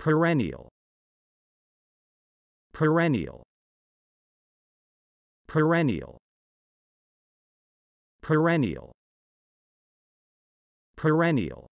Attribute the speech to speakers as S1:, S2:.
S1: perennial perennial perennial perennial perennial